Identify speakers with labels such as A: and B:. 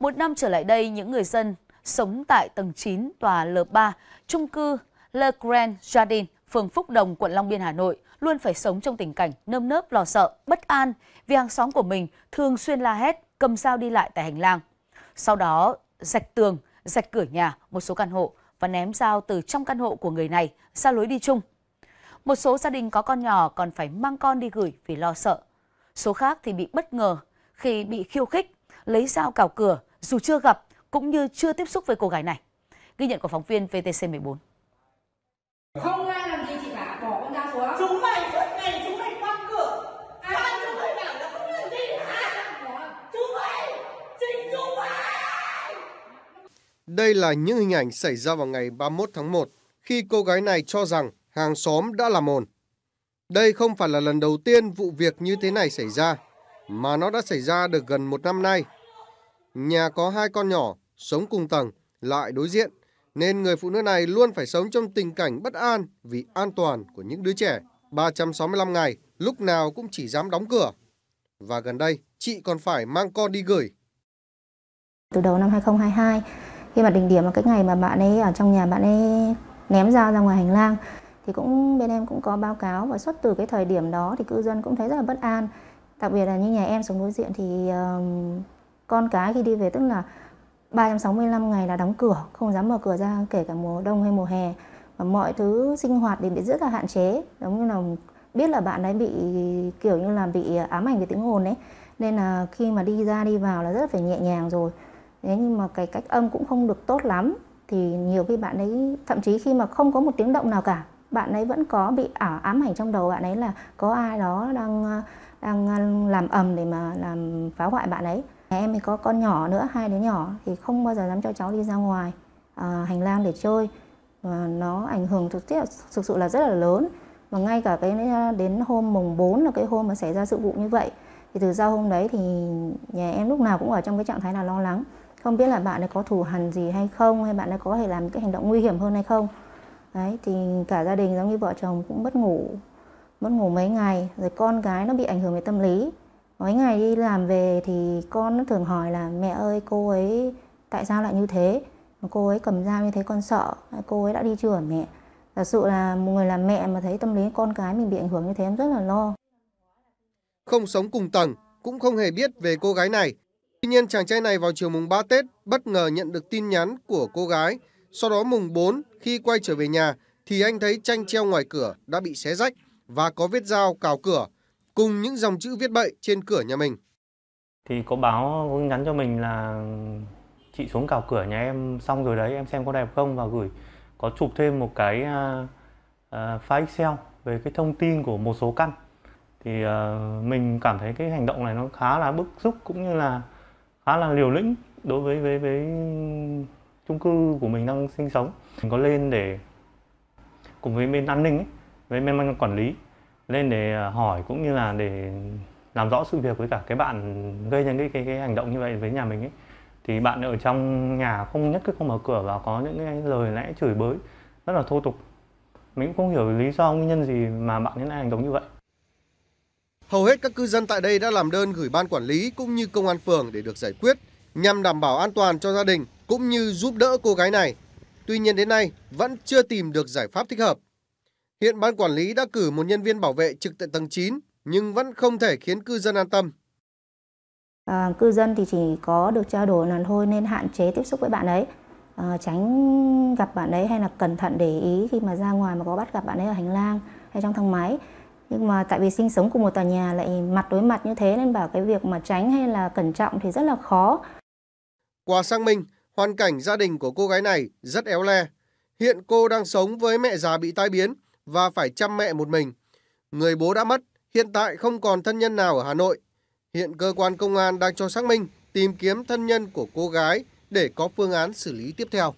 A: Một năm trở lại đây, những người dân sống tại tầng 9 tòa L3, trung cư Le Grand Jardin, phường Phúc Đồng, quận Long Biên, Hà Nội, luôn phải sống trong tình cảnh nơm nớp lo sợ, bất an vì hàng xóm của mình thường xuyên la hét, cầm dao đi lại tại hành lang. Sau đó, rạch tường, rạch cửa nhà một số căn hộ và ném dao từ trong căn hộ của người này ra lối đi chung. Một số gia đình có con nhỏ còn phải mang con đi gửi vì lo sợ. Số khác thì bị bất ngờ khi bị khiêu khích, lấy dao cào cửa dù chưa gặp cũng như chưa tiếp xúc với cô gái này. Ghi nhận của phóng viên VTC14.
B: Không ai làm gì chị cả, bỏ con ra xuống. Chúng mày suốt ngày chúng mày quan cửa. Ai à, chúng mày bảo là không làm gì hả?
A: Chúng mày,
B: chính chúng
C: mày. Đây là những hình ảnh xảy ra vào ngày 31 tháng 1 khi cô gái này cho rằng hàng xóm đã làm ồn. Đây không phải là lần đầu tiên vụ việc như thế này xảy ra, mà nó đã xảy ra được gần một năm nay Nhà có hai con nhỏ, sống cùng tầng, lại đối diện, nên người phụ nữ này luôn phải sống trong tình cảnh bất an vì an toàn của những đứa trẻ. 365 ngày, lúc nào cũng chỉ dám đóng cửa. Và gần đây, chị còn phải mang con đi gửi.
B: Từ đầu năm 2022, khi mà đỉnh điểm là cái ngày mà bạn ấy ở trong nhà bạn ấy ném dao ra ngoài hành lang thì cũng bên em cũng có báo cáo và xuất từ cái thời điểm đó thì cư dân cũng thấy rất là bất an đặc biệt là như nhà em sống đối diện thì uh, con cái khi đi về tức là 365 ngày là đóng cửa không dám mở cửa ra kể cả mùa đông hay mùa hè và mọi thứ sinh hoạt đều bị rất là hạn chế giống như là biết là bạn ấy bị kiểu như là bị à, ám ảnh về tiếng hồn đấy nên là khi mà đi ra đi vào là rất là phải nhẹ nhàng rồi thế nhưng mà cái cách âm cũng không được tốt lắm thì nhiều khi bạn ấy thậm chí khi mà không có một tiếng động nào cả bạn ấy vẫn có bị ảo ám ảnh trong đầu bạn ấy là có ai đó đang à, đang à, làm ầm để mà làm phá hoại bạn ấy em thì có con nhỏ nữa hai đứa nhỏ thì không bao giờ dám cho cháu đi ra ngoài à, hành lang để chơi và nó ảnh hưởng thực tiết thực sự là rất là lớn và ngay cả cái à, đến hôm mùng 4 là cái hôm mà xảy ra sự vụ như vậy thì từ sau hôm đấy thì nhà em lúc nào cũng ở trong cái trạng thái là lo lắng không biết là bạn ấy có thủ hằn gì hay không hay bạn ấy có thể làm cái hành động nguy hiểm hơn hay không đấy thì cả gia đình giống như vợ chồng cũng mất ngủ mất ngủ mấy ngày rồi con gái nó bị ảnh hưởng về tâm lý Mỗi ngày đi làm về thì con nó thường hỏi là mẹ ơi cô ấy tại sao lại như thế? Cô ấy cầm dao như thế con sợ, cô ấy đã đi chưa mẹ? Thật sự là một người làm mẹ mà thấy tâm lý con cái mình bị ảnh hưởng như thế em rất là lo.
C: Không sống cùng tầng, cũng không hề biết về cô gái này. Tuy nhiên chàng trai này vào chiều mùng 3 Tết bất ngờ nhận được tin nhắn của cô gái. Sau đó mùng 4 khi quay trở về nhà thì anh thấy tranh treo ngoài cửa đã bị xé rách và có vết dao cào cửa cùng những dòng chữ viết bậy trên cửa nhà mình. Thì có báo nhắn cho mình là
D: chị xuống cào cửa nhà em xong rồi đấy em xem có đẹp không và gửi có chụp thêm một cái uh, uh, file Excel về cái thông tin của một số căn thì uh, mình cảm thấy cái hành động này nó khá là bức xúc cũng như là khá là liều lĩnh đối với với với chung cư của mình đang sinh sống mình có lên để cùng với bên an ninh ấy, với bên ban quản lý lên để à, hỏi cũng như là để làm rõ sự việc với cả cái bạn gây ra cái, cái cái hành động như vậy với nhà mình ấy thì bạn ở trong nhà không nhất quyết không mở cửa và có những cái lời lẽ chửi bới rất là thô
C: tục mình cũng không hiểu lý do nguyên nhân gì mà bạn ấy lại hành động như vậy hầu hết các cư dân tại đây đã làm đơn gửi ban quản lý cũng như công an phường để được giải quyết nhằm đảm bảo an toàn cho gia đình cũng như giúp đỡ cô gái này tuy nhiên đến nay vẫn chưa tìm được giải pháp thích hợp Hiện ban quản lý đã cử một nhân viên bảo vệ trực tại tầng 9 nhưng vẫn không thể khiến cư dân an tâm.
B: À, cư dân thì chỉ có được trao đổi là thôi nên hạn chế tiếp xúc với bạn ấy, à, tránh gặp bạn ấy hay là cẩn thận để ý khi mà ra ngoài mà có bắt gặp bạn ấy ở hành lang hay trong thang máy. Nhưng mà tại vì sinh sống cùng một tòa nhà lại mặt đối mặt như thế nên bảo cái việc mà tránh hay là cẩn trọng thì rất là khó.
C: Qua xác minh, hoàn cảnh gia đình của cô gái này rất éo le. Hiện cô đang sống với mẹ già bị tai biến, và phải chăm mẹ một mình. Người bố đã mất, hiện tại không còn thân nhân nào ở Hà Nội. Hiện cơ quan công an đang cho xác minh, tìm kiếm thân nhân của cô gái để có phương án xử lý tiếp theo.